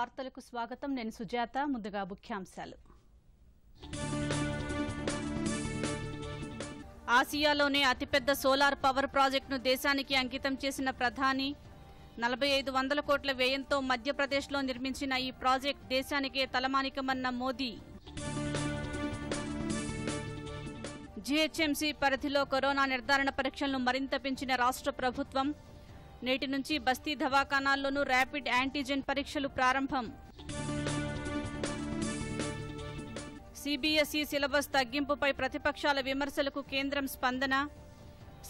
వార్తలకు స్వాగతం నేను సుజాత ముందుగా ముఖ్యాంశాలు ఆసియాలోనే అతిపెద్ద సోలార్ పవర్ ప్రాజెక్టును దేశానికి అంకితం చేసిన ప్రధాని నలభై ఐదు వందల కోట్ల వ్యయంతో మధ్యప్రదేశ్లో నిర్మించిన ఈ ప్రాజెక్ట్ దేశానికే తలమానికమన్న మోదీ జీహెచ్ఎంసీ పరిధిలో కరోనా నిర్ధారణ పరీక్షలను మరింత పెంచిన రాష్ట్ర ప్రభుత్వం నేటి నుంచి బస్తీ దవాఖానాల్లోనూ ర్యాపిడ్ యాంటీజెన్ పరీక్షలు ప్రారంభం సిబిఎస్ఈ సిలబస్ తగ్గింపుపై ప్రతిపక్షాల విమర్శలకు కేంద్రం స్పందన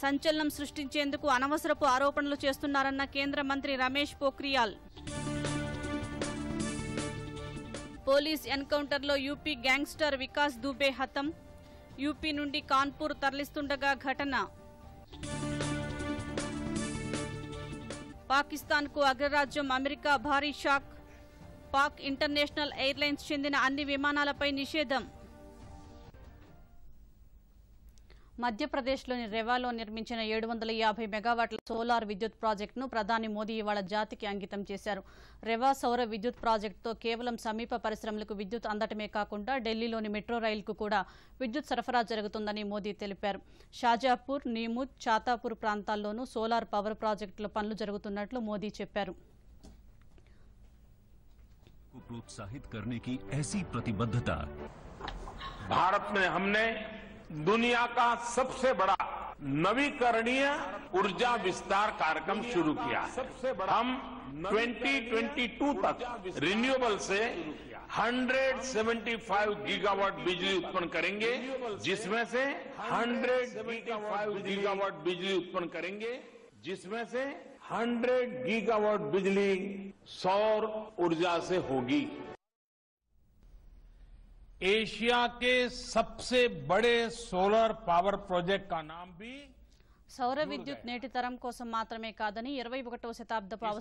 సంచలనం సృష్టించేందుకు అనవసరపు ఆరోపణలు చేస్తున్నారన్న కేంద్ర మంత్రి రమేష్ పోఖ్రియాల్ పోలీస్ ఎన్కౌంటర్లో యూపీ గ్యాంగ్స్టర్ వికాస్ దూబే హతం యూపీ నుండి కాన్పూర్ తరలిస్తుండగా ఘటన పాకిస్తాన్కు అగ్రరాజ్యం అమెరికా భారీ షాక్ పాక్ ఇంటర్నేషనల్ ఎయిర్లైన్స్ చెందిన అన్ని విమానాలపై నిషేధం మధ్యప్రదేశ్లోని రెవాలో నిర్మించిన ఏడు వందల యాభై మెగావాట్ల సోలార్ విద్యుత్ ప్రాజెక్టును ప్రధాని మోదీ ఇవాళ జాతికి అంకితం చేశారు రెవా సౌర విద్యుత్ ప్రాజెక్టుతో కేవలం సమీప పరిశ్రమలకు విద్యుత్ అందటమే కాకుండా ఢిల్లీలోని మెట్రో రైలుకు కూడా విద్యుత్ సరఫరా జరుగుతుందని మోదీ తెలిపారు షాజాపూర్ నీముద్ చాతాపూర్ ప్రాంతాల్లోనూ సోలార్ పవర్ ప్రాజెక్టుల పనులు జరుగుతున్నట్లు మోదీ చెప్పారు प्रोत्साहित करने की ऐसी प्रतिबद्धता भारत में हमने दुनिया का सबसे बड़ा नवीकरणीय ऊर्जा विस्तार कार्यक्रम शुरू किया सबसे बड़ा हम 2022 तक रिन्यूएबल से 175 गीगावाट बिजली उत्पन्न करेंगे जिसमें से 175 गीगावाट बिजली उत्पन्न करेंगे जिसमें से 100 गीगावाट बिजली सौर ऊर्जा से होगी एशिया के सबसे बड़े सोलर पावर प्रोजेक्ट का नाम भी सौर विद्युत नीट तरम कोसम का इटव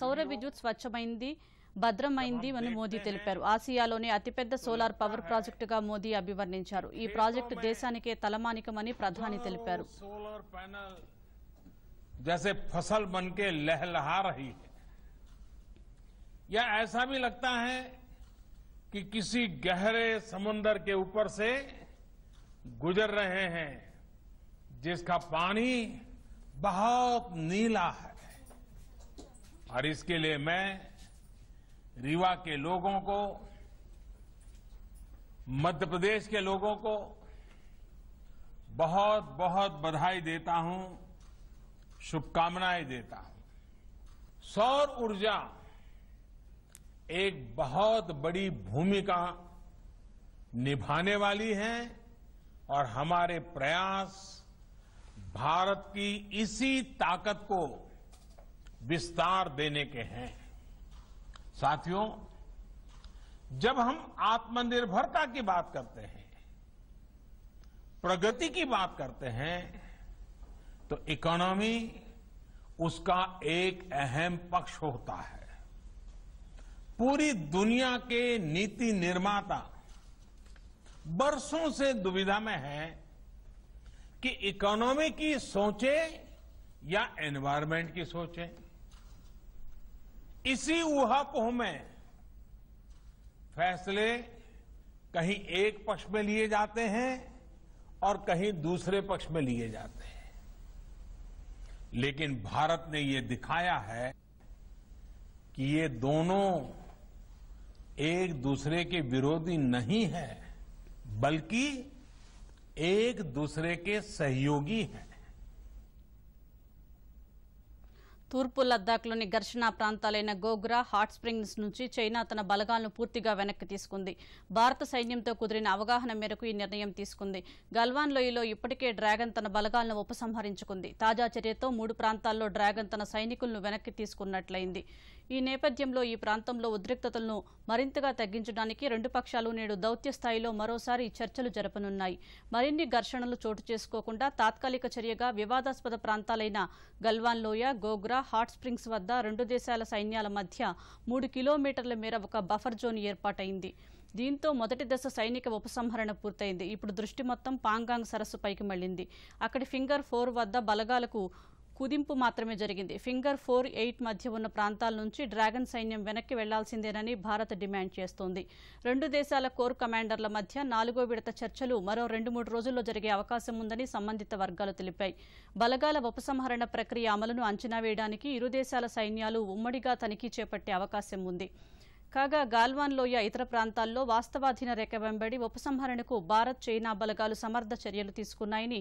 सौर विद्युत स्वच्छमें भद्रमें मोदी आसिया अतिपेद सोलार पवर् प्राजेक्ट मोदी अभिवर्णचार प्राजेक्ट देशा तलामाकम प्रधान सोलर पैनल जैसे फसल बनके लहलहा रही है या ऐसा भी लगता है कि किसी गहरे समुन्दर के ऊपर से गुजर रहे हैं जिसका पानी बहुत नीला है और इसके लिए मैं रीवा के लोगों को मध्य प्रदेश के लोगों को बहुत बहुत बधाई देता हूं शुभकामनाएं देता हूं सौर ऊर्जा एक बहुत बड़ी भूमिका निभाने वाली है और हमारे प्रयास भारत की इसी ताकत को विस्तार देने के हैं साथियों जब हम आत्मनिर्भरता की बात करते हैं प्रगति की बात करते हैं तो इकोनॉमी उसका एक अहम पक्ष होता है पूरी दुनिया के नीति निर्माता बरसों से दुविधा में है कि इकोनॉमी की सोचे या एनवायरमेंट की सोचे इसी उहापोह में फैसले कहीं एक पक्ष में लिए जाते हैं और कहीं दूसरे पक्ष में लिए जाते हैं लेकिन भारत ने ये दिखाया है कि ये दोनों एक दूसरे के विरोधी नहीं है बल्कि एक दूसरे के सहयोगी है తూర్పు లద్దాఖ్లోని ఘర్షణ ప్రాంతాలైన గోగ్రా హాట్ స్ప్రింగ్స్ నుంచి చైనా తన బలగాలను పూర్తిగా వెనక్కి తీసుకుంది భారత సైన్యంతో కుదిరిన అవగాహన మేరకు ఈ నిర్ణయం తీసుకుంది గల్వాన్ లోయలో ఇప్పటికే డ్రాగన్ తన బలగాలను ఉపసంహరించుకుంది తాజా చర్యతో మూడు ప్రాంతాల్లో డ్రాగన్ తన సైనికులను వెనక్కి తీసుకున్నట్లయింది ఈ నేపథ్యంలో ఈ ప్రాంతంలో ఉద్రిక్తతలను మరింతగా తగ్గించడానికి రెండు పక్షాలు నేడు దౌత్య స్థాయిలో మరోసారి చర్చలు జరపనున్నాయి మరిన్ని ఘర్షణలు చోటు చేసుకోకుండా తాత్కాలిక చర్యగా వివాదాస్పద ప్రాంతాలైన గల్వాన్ లోయ గోగ్రా హాట్ స్ప్రింగ్స్ వద్ద రెండు దేశాల సైన్యాల మధ్య మూడు కిలోమీటర్ల మేర ఒక బఫర్ జోన్ ఏర్పాటైంది దీంతో మొదటి దశ సైనిక ఉపసంహరణ పూర్తయింది ఇప్పుడు దృష్టి మొత్తం పాంగాంగ్ సరస్సు పైకి మళ్లింది అక్కడి ఫింగర్ ఫోర్ వద్ద బలగాలకు కుదింపు మాత్రమే జరిగింది ఫింగర్ ఫోర్ ఎయిట్ మధ్య ఉన్న ప్రాంతాల నుంచి డ్రాగన్ సైన్యం వెనక్కి వెళ్లాల్సిందేనని భారత్ డిమాండ్ చేస్తోంది రెండు దేశాల కోర్ కమాండర్ల మధ్య నాలుగో విడత చర్చలు మరో రెండు మూడు రోజుల్లో జరిగే అవకాశం ఉందని సంబంధిత వర్గాలు తెలిపాయి బలగాల ఉపసంహరణ ప్రక్రియ అమలును అంచనా వేయడానికి ఇరు దేశాల సైన్యాలు ఉమ్మడిగా తనిఖీ చేపట్టే అవకాశం ఉంది కాగా గాల్వాన్ లోయ ఇతర ప్రాంతాల్లో వాస్తవాధీన రేఖ వెంబడి ఉపసంహరణకు భారత్ చైనా బలగాలు సమర్థ చర్యలు తీసుకున్నాయని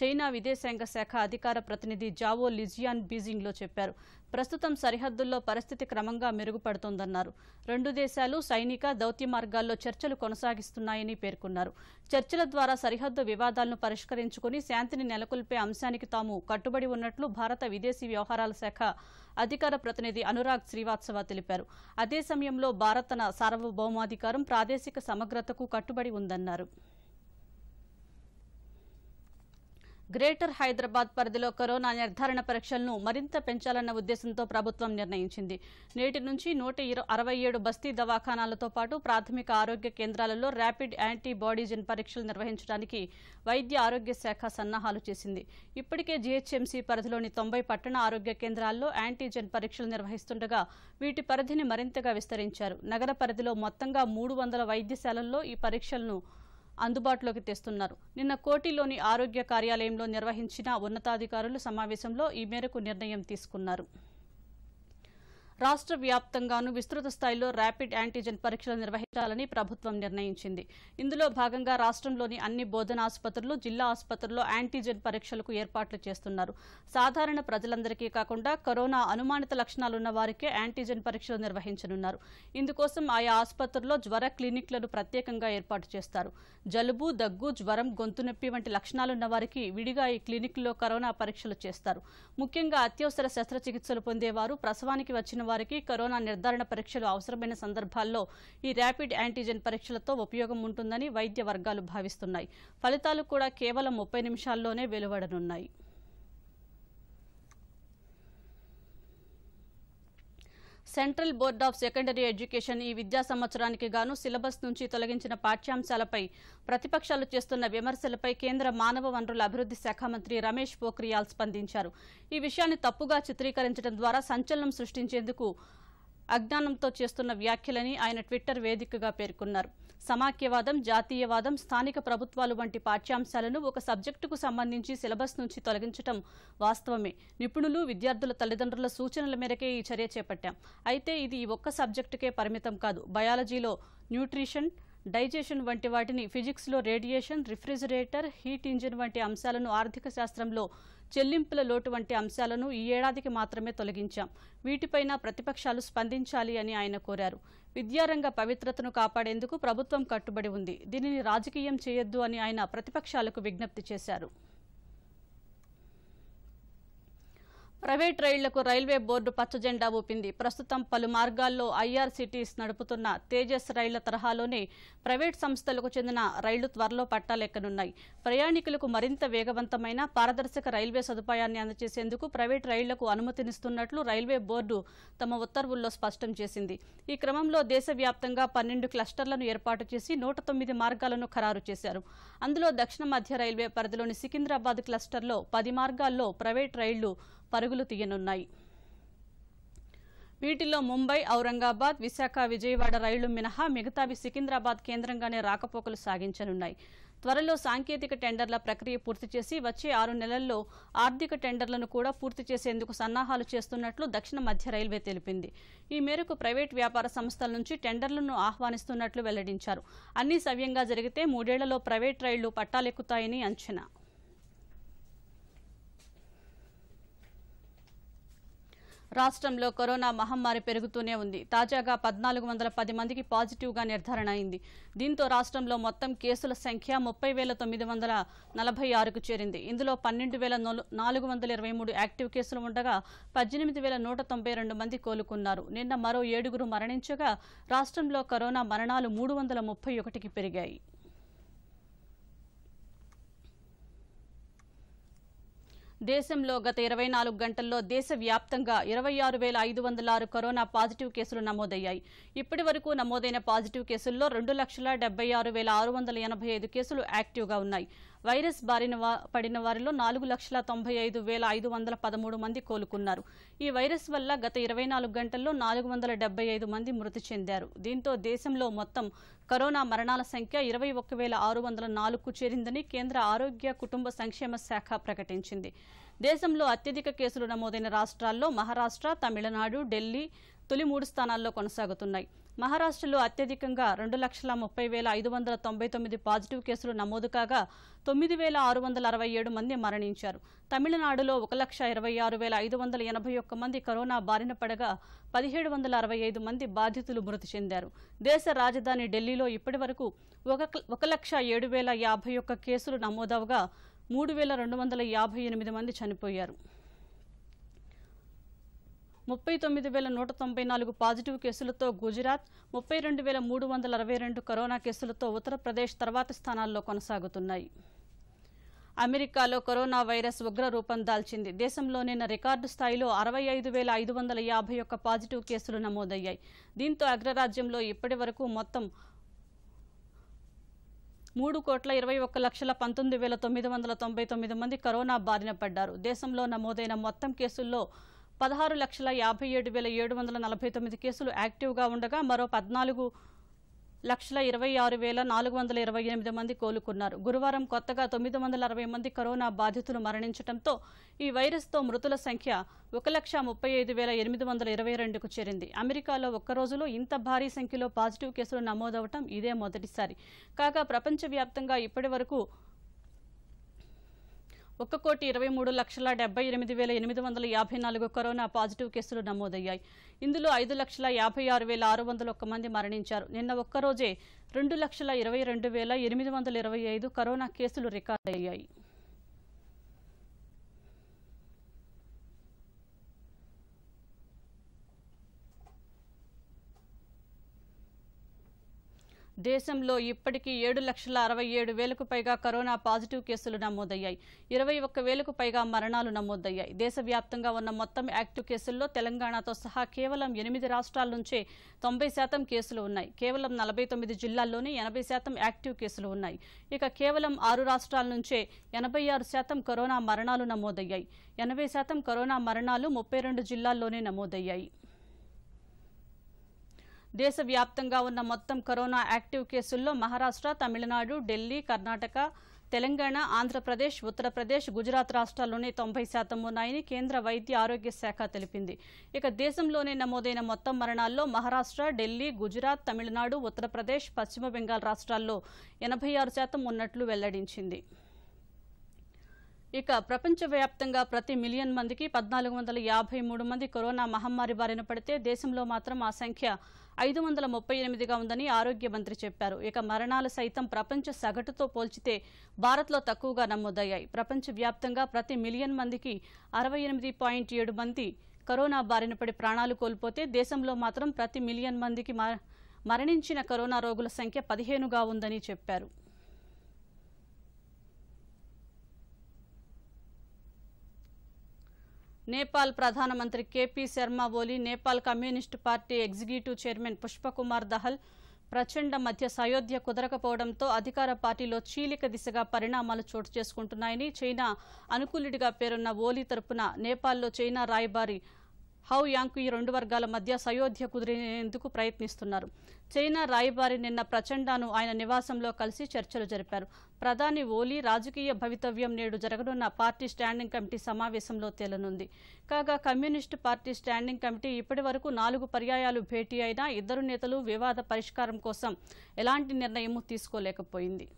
చైనా విదేశాంగ శాఖ అధికార ప్రతినిధి జావో లిజియాన్ బీజింగ్లో చెప్పారు ప్రస్తుతం సరిహద్దుల్లో పరిస్థితి క్రమంగా మెరుగుపడుతోందన్నారు రెండు దేశాలు సైనిక దౌత్య మార్గాల్లో చర్చలు కొనసాగిస్తున్నాయని పేర్కొన్నారు చర్చల ద్వారా సరిహద్దు వివాదాలను పరిష్కరించుకుని శాంతిని నెలకొల్పే అంశానికి తాము కట్టుబడి ఉన్నట్లు భారత విదేశీ వ్యవహారాల శాఖ అధికార ప్రతినిధి అనురాగ్ శ్రీవాత్సవ తెలిపారు అదే సమయంలో భారత్ తన సార్వభౌమాధికారం ప్రాదేశిక సమగ్రతకు కట్టుబడి ఉందన్నారు గ్రేటర్ హైదరాబాద్ పరిధిలో కరోనా నిర్ధారణ పరీక్షలను మరింత పెంచాలన్న ఉద్దేశంతో ప్రభుత్వం నిర్ణయించింది నేటి నుంచి నూట ఏడు బస్తీ దవాఖానాలతో పాటు ప్రాథమిక ఆరోగ్య కేంద్రాలలో ర్యాపిడ్ యాంటీబాడీజన్ పరీక్షలు నిర్వహించడానికి వైద్య ఆరోగ్య శాఖ సన్నాహాలు చేసింది ఇప్పటికే జీహెచ్ఎంసీ పరిధిలోని తొంభై పట్టణ ఆరోగ్య కేంద్రాల్లో యాంటీజెన్ పరీక్షలు నిర్వహిస్తుండగా వీటి పరిధిని మరింతగా విస్తరించారు నగర పరిధిలో మొత్తంగా మూడు వైద్యశాలల్లో ఈ పరీక్షలను అందుబాటులోకి తెస్తున్నారు నిన్న కోటిలోని ఆరోగ్య కార్యాలయంలో నిర్వహించిన ఉన్నతాధికారులు సమావేశంలో ఈ మేరకు నిర్ణయం తీసుకున్నారు రాష్ట్ర వ్యాప్తంగాను విస్తృత స్థాయిలో ర్యాపిడ్ యాంటీజెన్ పరీక్షలు నిర్వహించాలని ప్రభుత్వం నిర్ణయించింది ఇందులో భాగంగా రాష్ట్రంలోని అన్ని బోధన ఆసుపత్రులు జిల్లా ఆసుపత్రుల్లో యాంటీజెన్ పరీక్షలకు ఏర్పాట్లు చేస్తున్నారు సాధారణ ప్రజలందరికీ కాకుండా కరోనా అనుమానిత లక్షణాలున్న వారికే యాంటీజెన్ పరీక్షలు నిర్వహించనున్నారు ఇందుకోసం ఆయా ఆసుపత్రుల్లో జ్వర క్లినిక్లను ప్రత్యేకంగా ఏర్పాటు చేస్తారు జలుబు దగ్గు జ్వరం గొంతు నొప్పి వంటి లక్షణాలున్న వారికి విడిగా ఈ క్లినిక్లో కరోనా పరీక్షలు చేస్తారు ముఖ్యంగా అత్యవసర శస్త్రచికిత్సలు పొందేవారు ప్రసవానికి వచ్చిన వారికి కరోనా నిర్ధారణ పరీక్షలు అవసరమైన సందర్భాల్లో ఈ ర్యాపిడ్ యాంటీజెన్ పరీక్షలతో ఉపయోగం ఉంటుందని వైద్య వర్గాలు భావిస్తున్నాయి ఫలితాలు కూడా కేవలం ముప్పై నిమిషాల్లోనే వెలువడనున్నాయి central board of secondary education ఈ విద్యా సంవత్సరానికి గాను సిలబస్ నుంచి తొలగించిన పాఠ్యాంశాలపై ప్రతిపక్షాలు చేస్తున్న విమర్శలపై కేంద్ర మానవ వనరుల అభివృద్ధి శాఖ మంత్రి రమేష్ పోఖ్రియాల్ స్పందించారు ఈ విషయాన్ని తప్పుగా చిత్రీకరించడం ద్వారా సంచలనం సృష్టించేందుకు అజ్ఞానంతో చేస్తున్న వ్యాఖ్యలని ఆయన ట్విట్టర్ వేదికగా పేర్కొన్నారు సమాఖ్యవాదం జాతీయవాదం స్థానిక ప్రభుత్వాలు వంటి పాఠ్యాంశాలను ఒక సబ్జెక్టుకు సంబంధించి సిలబస్ నుంచి తొలగించడం వాస్తవమే నిపుణులు విద్యార్థుల తల్లిదండ్రుల సూచనల మేరకే ఈ చర్య చేపట్టాం అయితే ఇది ఒక్క సబ్జెక్టుకే పరిమితం కాదు బయాలజీలో న్యూట్రిషన్ డైజెషన్ వంటి వాటిని ఫిజిక్స్లో రేడియేషన్ రిఫ్రిజిరేటర్ హీట్ ఇంజిన్ వంటి అంశాలను ఆర్థిక శాస్త్రంలో చెల్లింపుల లోటు వంటి అంశాలను ఈ ఏడాదికి మాత్రమే తొలగించాం వీటిపైన ప్రతిపక్షాలు స్పందించాలి అని ఆయన కోరారు విద్యారంగ పవిత్రతను కాపాడేందుకు ప్రభుత్వం కట్టుబడి ఉంది దీనిని రాజకీయం చేయొద్దు అని ఆయన ప్రతిపక్షాలకు విజ్ఞప్తి చేశారు ప్రైవేట్ రైళ్లకు రైల్వే బోర్డు పచ్చజెండా ఊపింది ప్రస్తుతం పలు మార్గాల్లో ఐఆర్సిటీస్ నడుపుతున్న తేజస్ రైళ్ల తరహాలోనే ప్రైవేట్ సంస్థలకు చెందిన రైళ్లు త్వరలో పట్టాలెక్కనున్నాయి ప్రయాణికులకు మరింత వేగవంతమైన పారదర్శక రైల్వే సదుపాయాన్ని అందజేసేందుకు ప్రైవేట్ రైళ్లకు అనుమతినిస్తున్నట్లు రైల్వే బోర్డు తమ ఉత్తర్వుల్లో స్పష్టం చేసింది ఈ క్రమంలో దేశవ్యాప్తంగా పన్నెండు క్లస్టర్లను ఏర్పాటు చేసి నూట తొమ్మిది మార్గాలను ఖరారు చేశారు అందులో దక్షిణ మధ్య రైల్వే పరిధిలోని సికింద్రాబాద్ క్లస్టర్లో పది మార్గాల్లో ప్రైవేట్ రైళ్లు పరుగులు తీయనున్నాయి వీటిలో ముంబై ఔరంగాబాద్ విశాఖ విజయవాడ రైళ్లు మినహా మిగతావి సికింద్రాబాద్ కేంద్రంగానే రాకపోకలు సాగించనున్నాయి త్వరలో సాంకేతిక టెండర్ల ప్రక్రియ పూర్తి చేసి వచ్చే ఆరు నెలల్లో ఆర్థిక టెండర్లను కూడా పూర్తి చేసేందుకు సన్నాహాలు చేస్తున్నట్లు దక్షిణ మధ్య రైల్వే తెలిపింది ఈ మేరకు ప్రైవేట్ వ్యాపార సంస్థల నుంచి టెండర్లను ఆహ్వానిస్తున్నట్లు వెల్లడించారు అన్ని సవ్యంగా జరిగితే మూడేళ్లలో ప్రైవేట్ రైళ్లు పట్టాలెక్కుతాయని అంచనా రాష్ట్రంలో కరోనా మహమ్మారి పెరుగుతూనే ఉంది తాజాగా పద్నాలుగు వందల పది మందికి పాజిటివ్గా నిర్ధారణ అయింది దీంతో రాష్ట్రంలో మొత్తం కేసుల సంఖ్య ముప్పై వేల తొమ్మిది వందల నలభై ఆరుకు చేరింది ఇందులో పన్నెండు వేల నాలుగు వందల ఇరవై మూడు యాక్టివ్ కేసులు ఉండగా పద్దెనిమిది వేల నూట తొంభై రెండు మంది కోలుకున్నారు నిన్న మరో ఏడుగురు మరణించగా రాష్ట్రంలో కరోనా మరణాలు మూడు వందల ముప్పై ఒకటికి పెరిగాయి దేశంలో గత ఇరవై నాలుగు గంటల్లో దేశవ్యాప్తంగా ఇరవై ఆరు వేల ఐదు వందల ఆరు కరోనా పాజిటివ్ కేసులు నమోదయ్యాయి ఇప్పటి వరకు నమోదైన పాజిటివ్ కేసుల్లో రెండు లక్షల డెబ్బై ఆరు వేల ఆరు వందల ఎనభై ఐదు కేసులు యాక్టివ్గా ఉన్నాయి వైరస్ బారిన పడిన వారిలో నాలుగు లక్షల తొంభై ఐదు వేల ఐదు వందల పదమూడు మంది కోలుకున్నారు ఈ వైరస్ వల్ల గత ఇరవై నాలుగు గంటల్లో నాలుగు వందల డెబ్బై ఐదు మంది మృతి చెందారు దీంతో దేశంలో మొత్తం కరోనా మరణాల సంఖ్య ఇరవై ఒక్క వేల ఆరు వందల నాలుగుకు చేరిందని కేంద్ర ఆరోగ్య కుటుంబ సంక్షేమ శాఖ ప్రకటించింది దేశంలో అత్యధిక కేసులు నమోదైన రాష్ట్రాల్లో మహారాష్ట్ర తమిళనాడు ఢిల్లీ తొలి మూడు స్థానాల్లో కొనసాగుతున్నాయి మహారాష్టలో అత్యధికంగా రెండు లక్షల ముప్పై వేల ఐదు వందల తొంభై తొమ్మిది పాజిటివ్ కేసులు నమోదు కాగా తొమ్మిది వేల ఆరు వందల అరవై ఏడు మంది మరణించారు తమిళనాడులో ఒక లక్ష ఇరవై ఆరు వేల ఐదు వందల ఎనభై ఒక్క మంది కరోనా బారిన పడగా పదిహేడు వందల అరవై ఐదు మంది బాధితులు మృతి చెందారు దేశ రాజధాని ఢిల్లీలో ఇప్పటి వరకు ఒక ఒక లక్ష ఏడు వేల యాభై ఒక్క కేసులు నమోదవగా మూడు వేల రెండు వందల యాభై ఎనిమిది మంది చనిపోయారు ముప్పై తొమ్మిది వేల నూట తొంభై నాలుగు పాజిటివ్ కేసులతో గుజరాత్ ముప్పై రెండు వేల మూడు వందల అరవై రెండు కరోనా కేసులతో ఉత్తరప్రదేశ్ తర్వాతి స్థానాల్లో కొనసాగుతున్నాయి అమెరికాలో కరోనా వైరస్ ఉగ్ర రూపం దాల్చింది దేశంలో నిన్న రికార్డు స్థాయిలో అరవై ఐదు వేల ఐదు వందల యాభై ఒక్క పాజిటివ్ కేసులు నమోదయ్యాయి దీంతో అగ్రరాజ్యంలో ఇప్పటి వరకు మొత్తం మూడు కోట్ల ఇరవై ఒక్క లక్షల పంతొమ్మిది వేల తొమ్మిది వందల తొంభై తొమ్మిది మంది కరోనా బారిన పడ్డారు దేశంలో నమోదైన మొత్తం కేసుల్లో పదహారు లక్షల యాభై ఏడు వేల ఏడు వందల నలభై తొమ్మిది కేసులు యాక్టివ్గా ఉండగా మరో పద్నాలుగు లక్షల ఇరవై ఆరు వేల నాలుగు వందల ఇరవై ఎనిమిది మంది కోలుకున్నారు గురువారం కొత్తగా తొమ్మిది వందల అరవై మంది కరోనా బాధితులు మరణించడంతో ఈ వైరస్తో మృతుల సంఖ్య ఒక లక్ష ముప్పై ఐదు వేల ఎనిమిది వందల ఇరవై రెండుకు చేరింది అమెరికాలో ఒక్క రోజులో ఇంత భారీ సంఖ్యలో పాజిటివ్ కేసులు నమోదవటం ఇదే మొదటిసారి కాగా ప్రపంచవ్యాప్తంగా ఇప్పటి వరకు ఒక్క కోటి ఇరవై మూడు లక్షల డెబ్బై ఎనిమిది వేల ఎనిమిది వందల యాభై నాలుగు కరోనా పాజిటివ్ కేసులు నమోదయ్యాయి ఇందులో ఐదు లక్షల యాభై ఆరు వేల ఆరు వందల ఒక్క మంది మరణించారు నిన్న ఒక్కరోజే రెండు లక్షల ఇరవై రెండు వేల ఎనిమిది వందల ఇరవై ఐదు కరోనా కేసులు రికార్డయ్యాయి దేశంలో ఇప్పటికీ ఏడు లక్షల అరవై ఏడు వేలకు పైగా కరోనా పాజిటివ్ కేసులు నమోదయ్యాయి ఇరవై ఒక్క వేలకు పైగా మరణాలు నమోదయ్యాయి దేశవ్యాప్తంగా ఉన్న మొత్తం యాక్టివ్ కేసుల్లో తెలంగాణతో సహా కేవలం ఎనిమిది రాష్ట్రాల నుంచే తొంభై శాతం కేసులు ఉన్నాయి కేవలం నలభై తొమ్మిది జిల్లాల్లోనే ఎనభై శాతం యాక్టివ్ కేసులు ఉన్నాయి ఇక కేవలం ఆరు రాష్ట్రాల నుంచే ఎనభై ఆరు శాతం కరోనా మరణాలు నమోదయ్యాయి ఎనభై శాతం కరోనా మరణాలు ముప్పై రెండు జిల్లాల్లోనే నమోదయ్యాయి దేశవ్యాప్తంగా ఉన్న మొత్తం కరోనా యాక్టివ్ కేసుల్లో మహారాష్ట్ర తమిళనాడు ఢిల్లీ కర్ణాటక తెలంగాణ ఆంధ్రప్రదేశ్ ఉత్తరప్రదేశ్ గుజరాత్ రాష్ట్రాల్లోనే తొంభై శాతం ఉన్నాయని కేంద్ర వైద్య ఆరోగ్య శాఖ తెలిపింది ఇక దేశంలోనే నమోదైన మొత్తం మరణాల్లో మహారాష్ట్ర ఢిల్లీ గుజరాత్ తమిళనాడు ఉత్తరప్రదేశ్ పశ్చిమ బెంగాల్ రాష్ట్రాల్లో ఎనభై శాతం ఉన్నట్లు వెల్లడించింది ఇక ప్రపంచవ్యాప్తంగా ప్రతి మిలియన్ మందికి పద్నాలుగు వందల యాభై మూడు మంది కరోనా మహమ్మారి బారిన పడితే దేశంలో మాత్రం ఆ సంఖ్య ఐదు వందల ముప్పై ఎనిమిదిగా ఉందని ఆరోగ్య మంత్రి చెప్పారు ఇక మరణాలు సైతం ప్రపంచ సగటుతో పోల్చితే భారత్లో తక్కువగా నమోదయ్యాయి ప్రపంచవ్యాప్తంగా ప్రతి మిలియన్ మందికి అరవై ఎనిమిది పాయింట్ ఏడు మంది కరోనా బారిన పడి ప్రాణాలు కోల్పోతే దేశంలో మాత్రం ప్రతి మిలియన్ మందికి మరణించిన కరోనా రోగుల సంఖ్య పదిహేనుగా ఉందని చెప్పారు నేపాల్ ప్రధానమంత్రి KP Sharma Oli Nepal communist party executive chairman Pushpakumar Dahal Prachanda మధ్య సయోధ్య కుదరకపోవడంతో అధికార పార్టీలో చీలిక దిశగా పరిణామాలు చోటు చేసుకుంటున్నాయని చైనా అనుకూలుడిగా పేరున్న ఓలీ తరపున నేపాల్లో చైనా రాయబారి హౌ యాంకు ఈ రెండు వర్గాల మధ్య సయోధ్య కుదిరేందుకు ప్రయత్నిస్తున్నారు చైనా రాయబారి నిన్న ప్రచండాను ఆయన నివాసంలో కలిసి చర్చలు జరిపారు ప్రధాని ఓలీ రాజకీయ భవితవ్యం నేడు జరగనున్న పార్టీ స్టాండింగ్ కమిటీ సమావేశంలో తేలనుంది కాగా కమ్యూనిస్టు పార్టీ స్టాండింగ్ కమిటీ ఇప్పటి నాలుగు పర్యాయాలు భేటీ అయినా ఇద్దరు నేతలు వివాద పరిష్కారం కోసం ఎలాంటి నిర్ణయం తీసుకోలేకపోయింది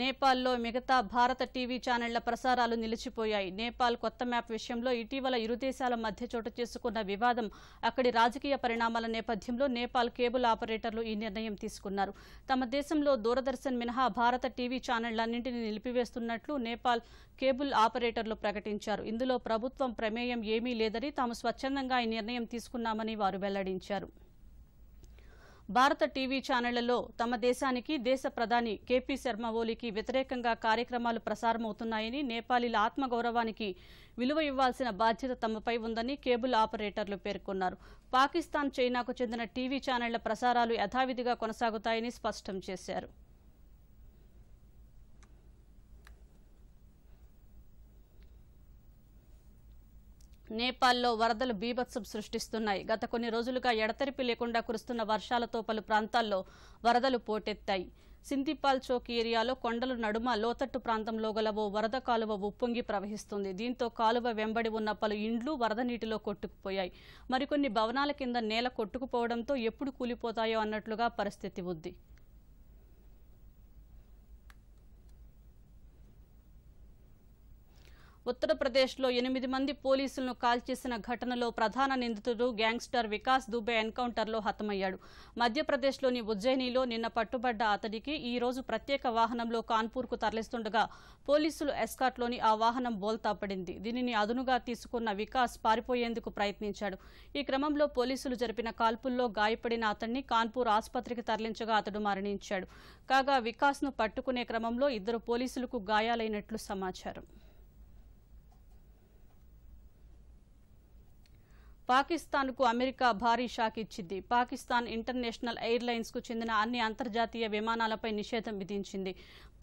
నేపాల్లో మిగతా భారత టీవీ ఛానళ్ల ప్రసారాలు నిలిచిపోయాయి నేపాల్ కొత్త మ్యాప్ విషయంలో ఇటీవల ఇరు దేశాల మధ్య చోటు చేసుకున్న వివాదం అక్కడి రాజకీయ పరిణామాల నేపథ్యంలో నేపాల్ కేబుల్ ఆపరేటర్లు ఈ నిర్ణయం తీసుకున్నారు తమ దేశంలో దూరదర్శన్ మినహా భారత టీవీ ఛానళ్లన్నింటినీ నిలిపివేస్తున్నట్లు నేపాల్ కేబుల్ ఆపరేటర్లు ప్రకటించారు ఇందులో ప్రభుత్వం ప్రమేయం ఏమీ లేదని తాము స్వచ్ఛందంగా ఈ నిర్ణయం తీసుకున్నామని వారు వెల్లడించారు భారత టీవీ ఛానళ్లలో తమ దేశానికి దేశ ప్రధాని కేపీ శర్మ ఓలీకి వ్యతిరేకంగా కార్యక్రమాలు ప్రసారమవుతున్నాయని నేపాలీల ఆత్మగౌరవానికి విలువ ఇవ్వాల్సిన బాధ్యత తమపై ఉందని కేబుల్ ఆపరేటర్లు పేర్కొన్నారు పాకిస్తాన్ చైనాకు చెందిన టీవీ ఛానళ్ల ప్రసారాలు యథావిధిగా కొనసాగుతాయని స్పష్టం చేశారు నేపాల్లో వరదలు బీభత్సం సృష్టిస్తున్నాయి గత కొన్ని రోజులుగా ఎడతెరిపి లేకుండా కురుస్తున్న వర్షాలతో పలు ప్రాంతాల్లో వరదలు పోటెత్తాయి సింతిపాల్ చౌక్ ఏరియాలో కొండలు నడుమ లోతట్టు ప్రాంతంలో గల ఓ వరద కాలువ ఉప్పొంగి ప్రవహిస్తుంది దీంతో కాలువ వెంబడి ఉన్న పలు ఇండ్లు వరద నీటిలో కొట్టుకుపోయాయి మరికొన్ని భవనాల కింద నేల కొట్టుకుపోవడంతో ఎప్పుడు కూలిపోతాయో అన్నట్లుగా పరిస్థితి ఉంది ఉత్తరప్రదేశ్లో ఎనిమిది మంది పోలీసులను కాల్చేసిన ఘటనలో ప్రధాన నిందితుడు గ్యాంగ్స్టర్ వికాస్ దుబే ఎన్కౌంటర్లో హతమయ్యాడు మధ్యప్రదేశ్లోని ఉజ్జయినిలో నిన్న పట్టుబడ్డ అతడికి ఈ రోజు ప్రత్యేక వాహనంలో కాన్పూర్కు తరలిస్తుండగా పోలీసులు ఎస్కాట్లోని ఆ వాహనం బోల్తా పడింది దీనిని అదునుగా తీసుకున్న వికాస్ పారిపోయేందుకు ప్రయత్నించాడు ఈ క్రమంలో పోలీసులు జరిపిన కాల్పుల్లో గాయపడిన అతన్ని కాన్పూర్ ఆసుపత్రికి తరలించగా అతడు మరణించాడు కాగా వికాస్ను పట్టుకునే క్రమంలో ఇద్దరు పోలీసులకు గాయాలైనట్లు సమాచారం పాకిస్తాన్కు అమెరికా భారీ షాక్ ఇచ్చింది పాకిస్తాన్ ఇంటర్నేషనల్ ఎయిర్లైన్స్కు చెందిన అన్ని అంతర్జాతీయ విమానాలపై నిషేధం విధించింది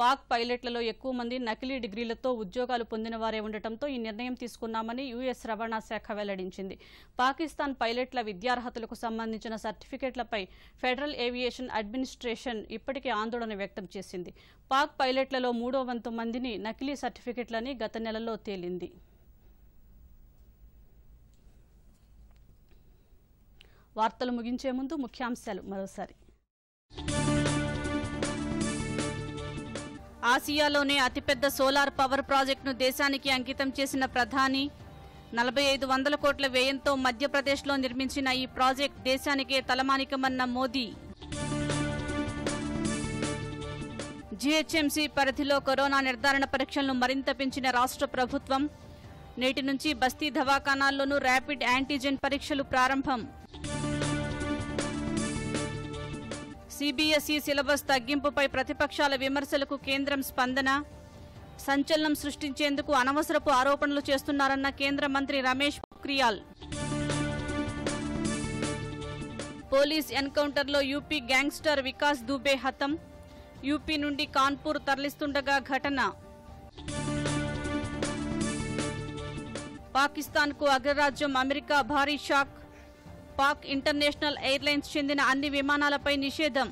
పాక్ పైలట్లలో ఎక్కువ మంది నకిలీ డిగ్రీలతో ఉద్యోగాలు పొందిన వారే ఉండటంతో ఈ నిర్ణయం తీసుకున్నామని యుఎస్ రవాణా శాఖ వెల్లడించింది పాకిస్తాన్ పైలట్ల విద్యార్హతలకు సంబంధించిన సర్టిఫికెట్లపై ఫెడరల్ ఏవియేషన్ అడ్మినిస్ట్రేషన్ ఇప్పటికే ఆందోళన వ్యక్తం చేసింది పాక్ పైలట్లలో మూడో వంతు మందిని నకిలీ సర్టిఫికెట్లని గత నెలలో తేలింది వార్తలు ముగించే ముందు ముఖ్యాంశాలు మరోసారి ఆసియాలోనే అతిపెద్ద సోలార్ పవర్ ప్రాజెక్టును దేశానికి అంకితం చేసిన ప్రధాని నలభై ఐదు వందల కోట్ల వ్యయంతో మధ్యప్రదేశ్లో నిర్మించిన ఈ ప్రాజెక్ట్ దేశానికే తలమానికమన్న మోదీ జీహెచ్ఎంసీ పరిధిలో కరోనా నిర్ధారణ పరీక్షలను మరింత పెంచిన రాష్ట్ర ప్రభుత్వం నేటి నుంచి బస్తీ దవాఖానాల్లోనూ ర్యాపిడ్ యాంటీజెన్ పరీక్షలు ప్రారంభం సిబిఎస్ఈ సిలబస్ తగ్గింపుపై ప్రతిపక్షాల విమర్శలకు కేంద్రం స్పందన సంచలనం సృష్టించేందుకు అనవసరపు ఆరోపణలు చేస్తున్నారన్న కేంద్ర మంత్రి రమేష్ పోఖ్రియాల్ పోలీస్ ఎన్కౌంటర్లో యూపీ గ్యాంగ్స్టర్ వికాస్ దుబే హతం యూపీ నుండి కాన్పూర్ తరలిస్తుండగా ఘటన పాకిస్తాన్కు అగ్రరాజ్యం అమెరికా భారీ షాక్ పాక్ ఇంటర్నేషనల్ ఎయిర్లైన్స్ చెందిన అన్ని విమానాలపై నిషేధం